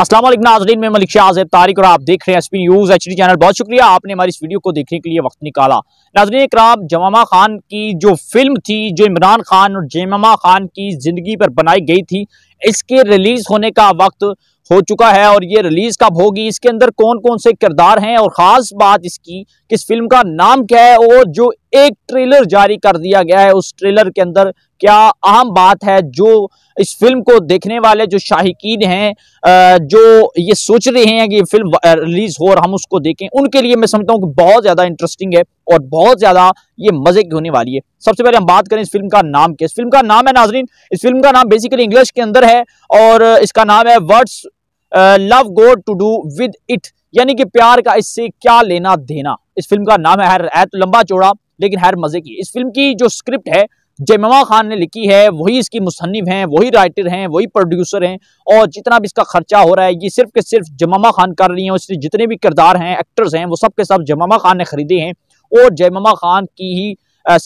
असलम नाजरीन में मलिक शाह तारिक और आप देख रहे हैं S P news H channel बहुत शुक्रिया आपने हमारी इस वीडियो को देखने के लिए वक्त निकाला नाजरीन कराम जमामा खान की जो फिल्म थी जो इमरान खान और जमामा खान की ज़िंदगी पर बनाई गई थी इसके रिलीज़ होने का वक्त हो चुका है और ये रिलीज़ कब होगी इसके अंदर कौन कौन से किरदार हैं और ख़ास बात इसकी किस फिल्म का नाम क्या है और जो एक ट्रेलर जारी कर दिया गया है उस ट्रेलर के अंदर क्या अहम बात है जो इस फिल्म को देखने वाले जो शाहिकीन हैं जो ये सोच रहे हैं कि ये फिल्म रिलीज हो और हम उसको देखें उनके लिए मैं समझता हूँ कि बहुत ज़्यादा इंटरेस्टिंग है और बहुत ज़्यादा ये मज़े की होने वाली है सबसे पहले हम बात करें इस फिल्म का नाम क्या इस फिल्म का नाम है नाजरीन इस फिल्म का नाम बेसिकली इंग्लिश के अंदर है और इसका नाम है words love God to do with it यानी कि प्यार का इससे क्या लेना देना इस फिल्म का नाम है तो लंबा चौड़ा लेकिन हर मज़े की इस फिल्म की जो स्क्रिप्ट है जयमा खान ने लिखी है वही इसकी मुसनफ़ हैं वही राइटर हैं वही प्रोड्यूसर हैं और जितना भी इसका खर्चा हो रहा है ये सिर्फ के सिर्फ जमामा खान कर रही हैं और इसलिए जितने भी किरदार हैं एक्टर्स हैं वो सब के सब जमामा खान ने ख़रीदे हैं और जयमा खान की ही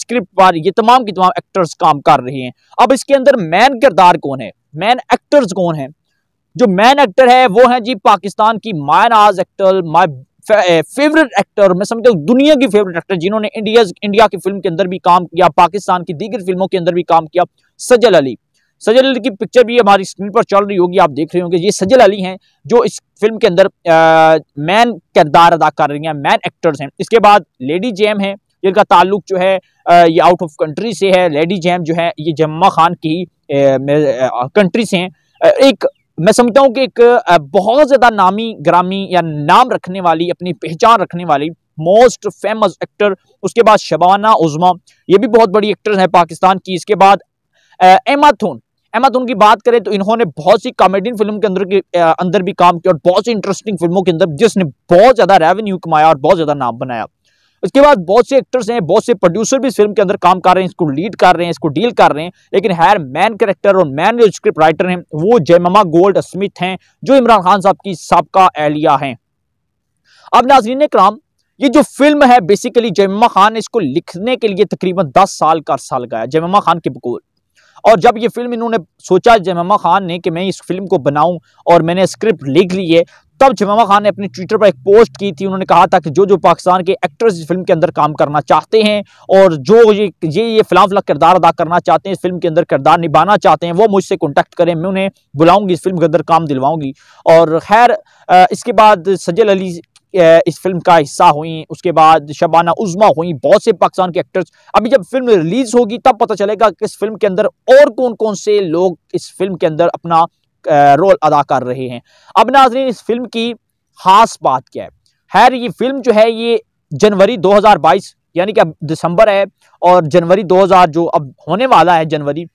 स्क्रिप्ट पर ये तमाम की तमाम एक्टर्स काम कर रहे हैं अब इसके अंदर मैन किरदार कौन है मैन एक्टर्स कौन है जो मैन एक्टर है वो है जी पाकिस्तान की my Naz actor my favourite actor eh, मैं समझता हूँ दुनिया की फेवरेट एक्टर जिन्होंने इंडिया इंडिया की फिल्म के अंदर भी काम किया पाकिस्तान की दीगर फिल्मों के अंदर भी काम किया सजल अली सजल अली की पिक्चर भी हमारी स्क्रीन पर चल रही होगी आप देख रहे होंगे ये सजल अली हैं जो इस फिल्म के अंदर मैन किरदार अदा कर रही हैं मैन एक्टर्स हैं इसके बाद लेडी जैम हैं जिनका ताल्लुक जो है ये आउट ऑफ कंट्री से है लेडी जैम जो है ये जम्मा खान की कंट्री से हैं एक मैं समझता हूँ कि एक बहुत ज़्यादा नामी ग्रामी या नाम रखने वाली अपनी पहचान रखने वाली मोस्ट फेमस एक्टर उसके बाद शबाना उज़मा ये भी बहुत बड़ी एक्टर है पाकिस्तान की इसके बाद एमा थून एमा थून की बात करें तो इन्होंने बहुत सी कॉमेडियन फिल्म के अंदर के अंदर भी काम किया और बहुत सी इंटरेस्टिंग फिल्मों के अंदर जिसने बहुत ज़्यादा रेवेन्यू कमाया और बहुत ज़्यादा नाम बनाया उसके बाद बहुत से एक्टर्स हैं बहुत से प्रोड्यूसर भी इस फिल्म के अंदर काम कर रहे हैं इसको लीड कर रहे हैं इसको डील कर रहे हैं लेकिन हैर मैन करेक्टर और मैन जो स्क्रिप्ट राइटर हैं वो जयमामा गोल्ड स्मिथ हैं जो इमरान खान साहब की सबका एहलिया हैं अब नाजरीन कराम ये जो फिल्म है बेसिकली जयमा खान ने इसको लिखने के लिए तकरीबन दस साल का अरसा लगाया जयमा खान के बकौल और जब ये फिल्म इन्होंने सोचा जयमा खान ने कि मैं इस फिल्म को बनाऊं और मैंने स्क्रिप्ट लिख ली है तब जमामा खान ने अपने ट्विटर पर एक पोस्ट की थी उन्होंने कहा था कि जो जो पाकिस्तान के एक्टर्स इस फिल्म के अंदर काम करना चाहते हैं और जो ये ये ये फिलहाल फिलहाल किरदार अदा करना चाहते हैं इस फिल्म के अंदर किरदार निभाना चाहते हैं वो मुझसे कॉन्टैक्ट करें मैं उन्हें बुलाऊंगी इस फिल्म के अंदर काम दिलवाऊंगी और खैर इसके बाद सजल अली इस फिल्म का हिस्सा हुई उसके बाद शबाना उज़मा हुई बहुत से पाकिस्तान के एक्टर्स अभी जब फिल्म रिलीज़ होगी तब पता चलेगा कि इस फिल्म के अंदर और कौन कौन से लोग इस फिल्म के अंदर अपना रोल अदा कर रहे हैं अब नाजरीन इस फिल्म की खास बात क्या है खैर ये फिल्म जो है ये जनवरी 2022 यानी कि अब दिसंबर है और जनवरी 2000 जो अब होने वाला है जनवरी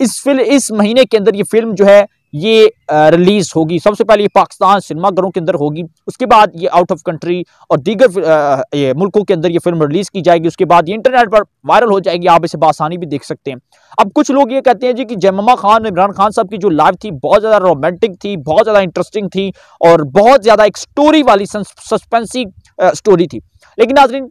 इस फिल्म इस महीने के अंदर ये फिल्म जो है ये रिलीज़ होगी सबसे पहले ये पाकिस्तान सिनेमाघरों के अंदर होगी उसके बाद ये आउट ऑफ कंट्री और दीगर ये मुल्कों के अंदर ये फिल्म रिलीज़ की जाएगी उसके बाद ये इंटरनेट पर वायरल हो जाएगी आप इसे बासानी भी देख सकते हैं अब कुछ लोग ये कहते हैं जी कि जयमा खान इमरान खान साहब की जो लाइफ थी बहुत ज़्यादा रोमांटिक थी बहुत ज़्यादा इंटरेस्टिंग थी और बहुत ज़्यादा एक स्टोरी वाली सस्पेंसी स्टोरी थी लेकिन नाजरीन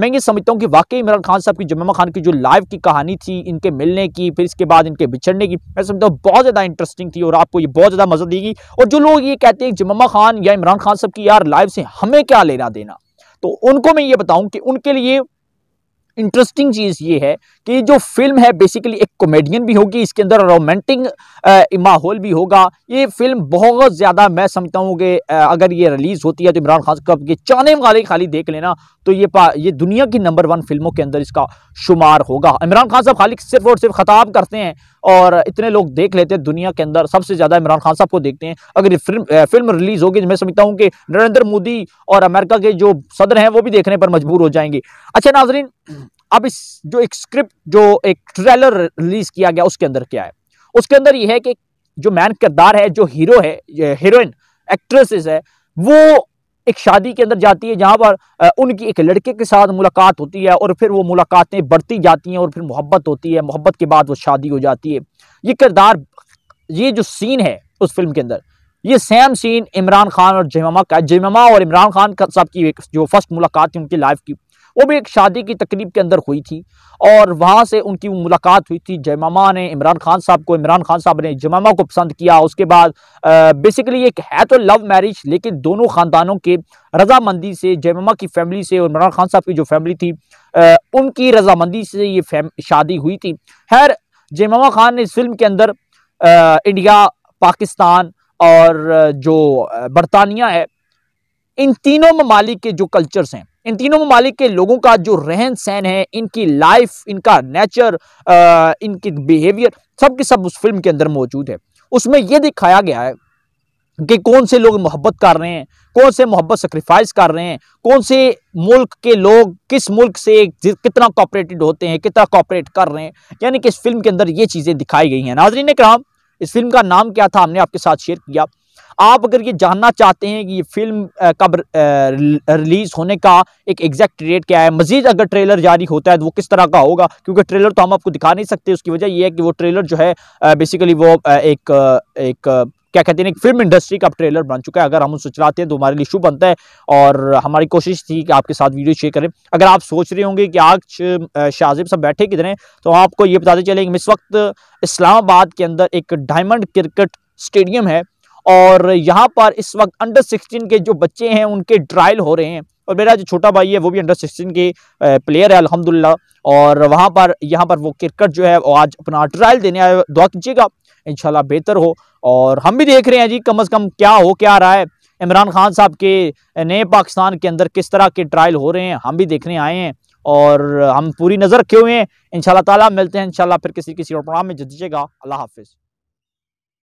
मैं ये समझता हूँ कि वाकई इमरान खान साहब की जमीमा खान की जो लाइव की कहानी थी इनके मिलने की फिर इसके बाद इनके बिछड़ने की मैं समझता हूँ बहुत ज़्यादा इंटरेस्टिंग थी और आपको ये बहुत ज़्यादा मजा देगी और जो लोग ये कहते हैं जममा खान या इमरान खान साहब की यार लाइव से हमें क्या लेना देना तो उनको मैं ये बताऊं कि उनके लिए इंटरेस्टिंग चीज़ ये है कि जो फिल्म है बेसिकली एक कॉमेडियन भी होगी इसके अंदर रोमांटिक माहौल भी होगा ये फिल्म बहुत ज़्यादा मैं समझता हूँ कि अगर ये रिलीज़ होती है तो इमरान खान कब के चाने वाले खाली देख लेना तो ये पा ये दुनिया की नंबर वन फिल्मों के अंदर इसका शुमार होगा इमरान खान साहब खाली सिर्फ और सिर्फ खताब करते हैं और इतने लोग देख लेते हैं दुनिया के अंदर सबसे ज़्यादा इमरान खान साहब को देखते हैं अगर फिल्म फिल्म रिलीज़ होगी तो मैं समझता हूँ कि नरेंद्र मोदी और अमेरिका के जो सदर हैं वो भी देखने पर मजबूर हो जाएंगे अच्छा नाजरीन अब इस जो एक स्क्रिप्ट जो एक ट्रेलर रिलीज़ किया गया उसके अंदर क्या है उसके अंदर यह है कि जो मैन किरदार है जो हीरो है हीरोइन एक्ट्रेसेस है वो एक शादी के अंदर जाती है जहाँ पर उनकी एक लड़के के साथ मुलाकात होती है और फिर वो मुलाकातें बढ़ती जाती हैं और फिर मोहब्बत होती है मोहब्बत के बाद वो शादी हो जाती है ये किरदार ये जो सीन है उस फिल्म के अंदर ये सेम सीन इमरान खान और जयमामा का जयमामा और इमरान खान साहब की जो फर्स्ट मुलाकात थी उनकी लाइफ की वो भी एक शादी की तकरीब के अंदर हुई थी और वहाँ से उनकी मुलाकात हुई थी जयमामा ने इमरान खान साहब को इमरान खान साहब ने जयमामा को पसंद किया उसके बाद बेसिकली एक है तो लव मैरिज लेकिन दोनों ख़ानदानों के रजामंदी से जयमामा की फैमिली से और इमरान खान साहब की जो फैमिली थी आ, उनकी रजामंदी से ये शादी हुई थी खैर जयमामा खान ने इस फिल्म के अंदर आ, इंडिया पाकिस्तान और जो बरतानिया है इन तीनों ममालिक के जो कल्चर्स हैं इन तीनों ममालिक के लोगों का जो रहन सहन है इनकी लाइफ इनका नेचर इनकी बिहेवियर सब के सब उस फिल्म के अंदर मौजूद है उसमें यह दिखाया गया है कि कौन से लोग मोहब्बत कर रहे हैं कौन से मोहब्बत सेक्रीफाइस कर रहे हैं कौन से मुल्क के लोग किस मुल्क से कितना कॉपरेटेड होते हैं कितना कॉपरेट कर रहे हैं यानी कि इस फिल्म के अंदर ये चीज़ें दिखाई गई हैं नाजरीन कराम इस फिल्म का नाम क्या था हमने आपके साथ शेयर किया आप अगर ये जानना चाहते हैं कि ये फिल्म कब रिलीज़ होने का एक एग्जैक्ट डेट क्या है मजीद अगर ट्रेलर जारी होता है तो वो किस तरह का होगा क्योंकि ट्रेलर तो हम आपको दिखा नहीं सकते उसकी वजह यह है कि वो ट्रेलर जो है बेसिकली वो एक एक क्या कहते हैं एक फिल्म इंडस्ट्री का ट्रेलर बन चुका है अगर हम उसे चलाते हैं तो हमारे लिए शुभ बनता है और हमारी कोशिश थी कि आपके साथ वीडियो शेयर करें अगर आप सोच रहे होंगे कि आज शाहजिब सब बैठे किधर हैं तो आपको ये बताते चलेंगे इस वक्त इस्लामाबाद के अंदर एक डायमंड क्रिकेट स्टेडियम है और यहाँ पर इस वक्त अंडर सिक्सटीन के जो बच्चे हैं उनके ट्रायल हो रहे हैं और मेरा जो छोटा भाई है वो भी अंडर सिक्सटीन के प्लेयर है अलहमदिल्ला और वहाँ पर यहाँ पर वो क्रिकेट जो है वो आज अपना ट्रायल देने आए दुआ कीजिएगा इंशाल्लाह बेहतर हो और हम भी देख रहे हैं जी कम अज़ कम क्या हो क्या रहा है इमरान खान साहब के नए पाकिस्तान के अंदर किस तरह के ट्रायल हो रहे हैं हम भी देखने आए हैं और हम पूरी नज़र क्यों हुए हैं इन ताला मिलते हैं इन फिर किसी किसी और प्रोग्राम में जुट अल्लाह हाफिज़